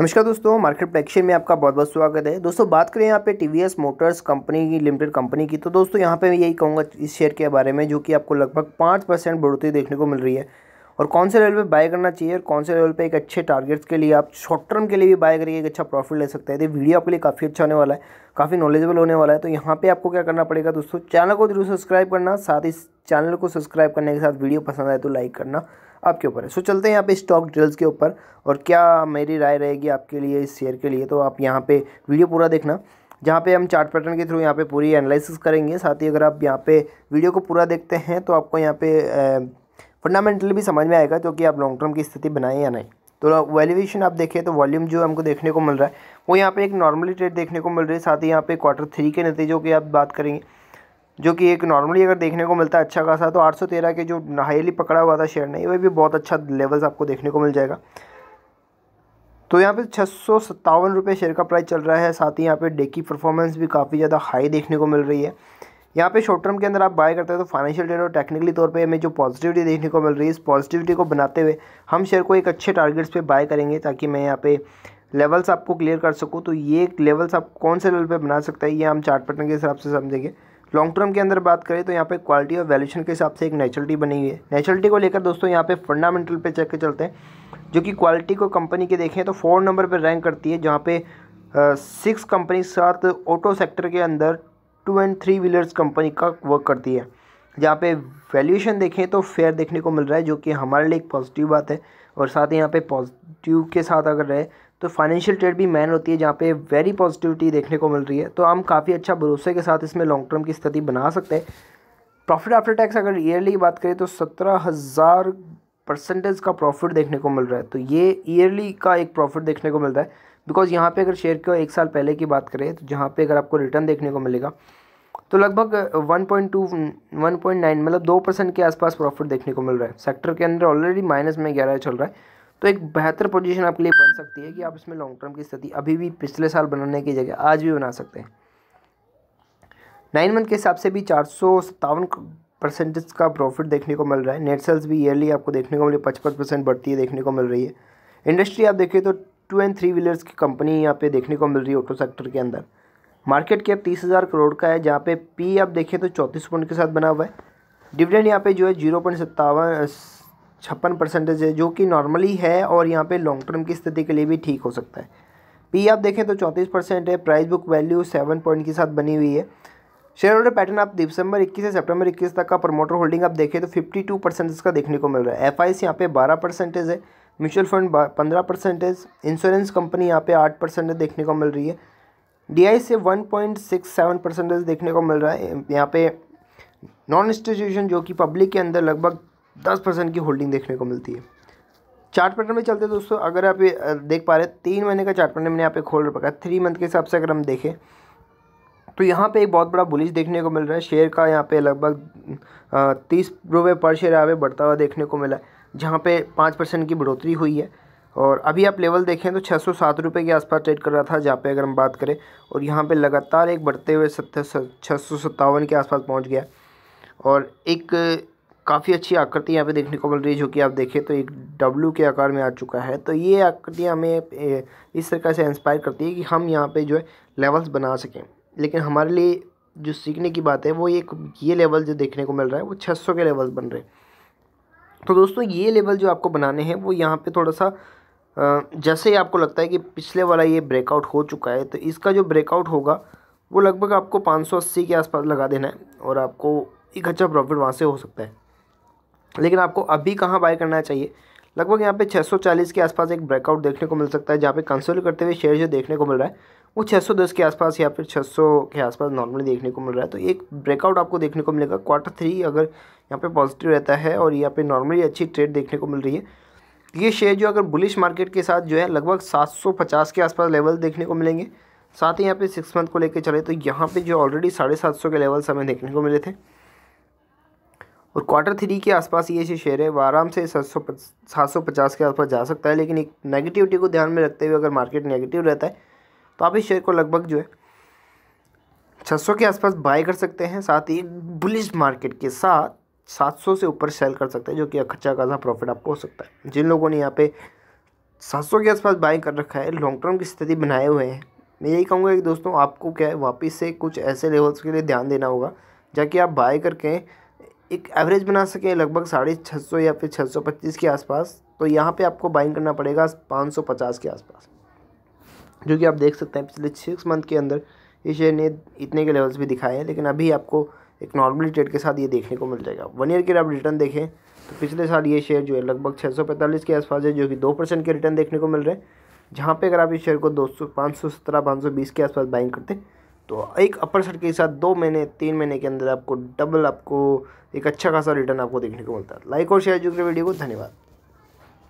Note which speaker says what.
Speaker 1: नमस्कार दोस्तों मार्केट प्रेक्शन में आपका बहुत बहुत स्वागत है दोस्तों बात करें यहाँ पे टीवीएस मोटर्स कंपनी की लिमिटेड कंपनी की तो दोस्तों यहाँ पे मैं यही कहूँगा इस शेयर के बारे में जो कि आपको लगभग पाँच परसेंट बढ़ोतरी देखने को मिल रही है और कौन से लेवल पे बाय करना चाहिए और कौन से लेवल पे एक अच्छे टारगेट्स के लिए आप शॉर्ट टर्म के लिए भी बाय करिए एक अच्छा प्रॉफिट ले सकते हैं तो वीडियो आपके लिए काफ़ी अच्छा होने वाला है काफ़ी नॉलेजेबल होने वाला है तो यहाँ पे आपको क्या करना पड़ेगा दोस्तों चैनल को जरूर सब्सक्राइब करना साथ ही चैनल को सब्सक्राइब करने के साथ वीडियो पसंद आए तो लाइक करना आपके ऊपर है सो चलते हैं यहाँ पे स्टॉक ड्रिल्स के ऊपर और क्या मेरी राय रहेगी आपके लिए इस शेयर के लिए तो आप यहाँ पे वीडियो पूरा देखना जहाँ पे हम चार्ट पैटर्न के थ्रू यहाँ पे पूरी एनालिसिस करेंगे साथ ही अगर आप यहाँ पे वीडियो को पूरा देखते हैं तो आपको यहाँ पे फंडामेंटल भी समझ में आएगा क्योंकि तो कि आप लॉन्ग टर्म की स्थिति बनाएं या नहीं तो वैल्यूएशन आप देखें तो वॉल्यूम जो हमको देखने को मिल रहा है वो यहाँ पे एक नॉर्मली ट्रेड देखने को मिल रही है साथ ही यहाँ पे क्वार्टर थ्री के नतीजों की आप बात करेंगे जो कि एक नॉर्मली अगर देखने को मिलता है अच्छा खासा तो आठ के जो हाईली पकड़ा हुआ था शेयर नहीं वह भी बहुत अच्छा लेवल्स आपको देखने को मिल जाएगा तो यहाँ पे छः सौ शेयर का प्राइस चल रहा है साथ ही यहाँ पे डे की परफॉर्मेंस भी काफ़ी ज़्यादा हाई देखने को मिल रही है यहाँ पे शॉर्ट टर्म के अंदर आप बाय करते हैं तो फाइनेंशियल डेटा टेक्निकली तौर पे हमें जो पॉजिटिविटी देखने को मिल रही है इस पॉजिटिविटी को बनाते हुए हम शेयर को एक अच्छे टारगेट्स पे बाय करेंगे ताकि मैं यहाँ पे लेवल्स आपको क्लियर कर सकूँ तो ये लेवल्स आप कौन से लेवल पर बना सकते हैं ये हम चार्ट पैटर्न के हिसाब से समझेंगे लॉन्ग टर्म के अंदर बात करें तो यहाँ पे क्वालिटी और वैल्यूशन के हिसाब से एक नेचुरलिटी बनी हुई है नेचुरलिटी को लेकर दोस्तों यहाँ पे फंडामेंटल पे चेक के चलते हैं जो कि क्वालिटी को कंपनी के देखें तो फोर नंबर पर रैंक करती है जहाँ पे सिक्स कंपनी साथ ऑटो सेक्टर के अंदर two and three wheelers company का वर्क करती है जहाँ पे वैल्यूएशन देखें तो फेयर देखने को मिल रहा है जो कि हमारे लिए एक पॉजिटिव बात है और साथ ही यहाँ पे पॉजिटिव के साथ अगर रहे तो फाइनेंशियल ट्रेड भी मैन होती है जहाँ पे वेरी पॉजिटिविटी देखने को मिल रही है तो हम काफ़ी अच्छा भरोसे के साथ इसमें लॉन्ग टर्म की स्थिति बना सकते हैं प्रॉफिट आफ्टर टैक्स अगर ईयरली बात करें तो सत्रह हज़ार परसेंटेज का प्रॉफिट देखने को मिल रहा है तो ये ईयरली का एक प्रॉफिट देखने को मिल रहा है बिकॉज यहाँ पे अगर शेयर को एक साल पहले की बात करें तो जहाँ पे अगर आपको रिटर्न देखने को मिलेगा तो लगभग 1.2 1.9 मतलब दो परसेंट के आसपास प्रॉफिट देखने को मिल रहा है सेक्टर के अंदर ऑलरेडी माइनस में ग्यारह चल रहा है तो एक बेहतर पोजिशन आपके लिए बन सकती है कि आप इसमें लॉन्ग टर्म की स्थिति अभी भी पिछले साल बनाने की जगह आज भी बना सकते हैं नाइन मंथ के हिसाब से भी चार सौ सत्तावन परसेंटेज का प्रॉफिट देखने को मिल रहा है नेट सेल्स भी ईयरली आपको देखने को मिल है पचपन परसेंट बढ़ती है देखने को मिल रही है इंडस्ट्री आप देखिए तो टू एंड थ्री व्हीलर्स की कंपनी यहाँ पे देखने को मिल रही है ऑटो सेक्टर के अंदर मार्केट कैप तीस हज़ार करोड़ का है जहाँ पे पी आप देखें तो चौंतीस पॉइंट के साथ बना हुआ है डिविडेंड यहाँ पे जो है जीरो पॉइंट सत्तावन छप्पन परसेंटेज है जो कि नॉर्मली है और यहाँ पे लॉन्ग टर्म की स्थिति के लिए भी ठीक हो सकता है पी आप देखें तो चौंतीस परसेंट है price book value seven point के साथ बनी हुई है शेयर होल्डर पैटर्न आप दिसंबर 21 से सितंबर 21 तक का प्रमोटर होल्डिंग आप देखें तो 52 परसेंटेज इसका देखने को मिल रहा है एफ आई यहाँ पे 12 परसेंटेज है म्यूचुअल फंड पंद्रह परसेंटेज इंश्योरेंस कंपनी यहाँ पे आठ परसेंटेज देखने को मिल रही है डी से one point six seven percentage देखने को मिल रहा है यहाँ पे नॉन इंस्टीट्यूशन जो कि पब्लिक के अंदर लगभग दस परसेंट की होल्डिंग देखने को मिलती है चार्ट पैटर्न में चलते दोस्तों अगर आप देख पा रहे तीन महीने का चार्ट पैटर्न मैंने यहाँ पे खोल रखा है थ्री मंथ के हिसाब से अगर हम देखें तो यहाँ पे एक बहुत बड़ा बुलिश देखने को मिल रहा है शेयर का यहाँ पे लगभग तीस रुपये पर शेयर यहाँ पे बढ़ता हुआ देखने को मिला है जहाँ पे पाँच परसेंट की बढ़ोतरी हुई है और अभी आप लेवल देखें तो छः सौ सात रुपये के आसपास ट्रेड कर रहा था जहाँ पे अगर हम बात करें और यहाँ पे लगातार एक बढ़ते हुए सत्तर छः सौ सत्तावन के आसपास पहुँच गया और एक काफ़ी अच्छी आकृति यहाँ पर देखने को मिल रही है जो कि आप देखें तो एक डब्लू के आकार में आ चुका है तो ये आकृतियाँ हमें इस तरह से इंस्पायर करती है कि हम यहाँ पर जो है लेवल्स बना सकें लेकिन हमारे लिए जो सीखने की बात है वो एक ये लेवल जो देखने को मिल रहा है वो छः सौ के लेवल बन रहे हैं तो दोस्तों ये लेवल जो आपको बनाने हैं वो यहाँ पे थोड़ा सा जैसे ही आपको लगता है कि पिछले वाला ये ब्रेकआउट हो चुका है तो इसका जो ब्रेकआउट होगा वो लगभग आपको पाँच सौ अस्सी के आसपास लगा देना है और आपको एक अच्छा प्रॉफिट वहाँ से हो सकता है लेकिन आपको अभी कहाँ बाय करना चाहिए लगभग यहाँ पे 640 के आसपास एक ब्रेकआउट देखने को मिल सकता है जहाँ पे कंसोल करते हुए शेयर जो देखने को मिल रहा है वो 610 के आसपास या फिर 600 के आसपास नॉर्मली देखने को मिल रहा है तो एक ब्रेकआउट आपको देखने को मिलेगा क्वार्टर थ्री अगर यहाँ पे पॉजिटिव रहता है और यहाँ पे नॉर्मली अच्छी ट्रेड देखने को मिल रही है ये शेयर जो अगर बुलिश मार्केट के साथ जो है लगभग सात के आसपास लेवल देखने को मिलेंगे साथ ही यहाँ पे सिक्स मंथ को लेकर चले तो यहाँ पे जो ऑलरेडी साढ़े सात सौ के लेवल्स हमें देखने को मिले थे और क्वार्टर थ्री के आसपास ये जो शेयर है वो आराम से सात सौ सात सौ पचास के आसपास जा सकता है लेकिन एक नेगेटिविटी को ध्यान में रखते हुए अगर मार्केट नेगेटिव रहता है तो आप इस शेयर को लगभग जो है छः सौ के आसपास बाय कर सकते हैं साथ ही बुलिश मार्केट के साथ सात सौ से ऊपर सेल कर सकते हैं जो कि अच्छा खासा प्रॉफिट आपको हो सकता है जिन लोगों ने यहाँ पे सात सौ के आसपास बाय कर रखा है लॉन्ग टर्म की स्थिति बनाए हुए हैं मैं यही कहूँगा कि दोस्तों आपको क्या है वापस से कुछ ऐसे लेवल्स के लिए ध्यान देना होगा जबकि आप बाय करके एक एवरेज बना सके लगभग साढ़े छः सौ या फिर छः सौ पच्चीस के आसपास तो यहाँ पे आपको बाइंग करना पड़ेगा पाँच सौ पचास के आसपास जो कि आप देख सकते हैं पिछले सिक्स मंथ के अंदर ये शेयर ने इतने के लेवल्स भी दिखाए हैं लेकिन अभी आपको एक नॉर्मल ट्रेड के साथ ये देखने को मिल जाएगा वन ईयर के लिए आप रिटर्न देखें तो पिछले साल ये शेयर जो है लगभग पैंतालीस के आसपास है जो कि दो परसेंट के रिटर्न देखने को मिल रहे हैं जहाँ पे अगर आप इस शेयर को दो सौ पाँच सौ सत्रह पाँच सौ बीस के आसपास बाइंग करते तो एक अपर सेट के साथ दो महीने तीन महीने के अंदर आपको डबल आपको एक अच्छा खासा रिटर्न आपको देखने को मिलता है लाइक और शेयर जो वीडियो को धन्यवाद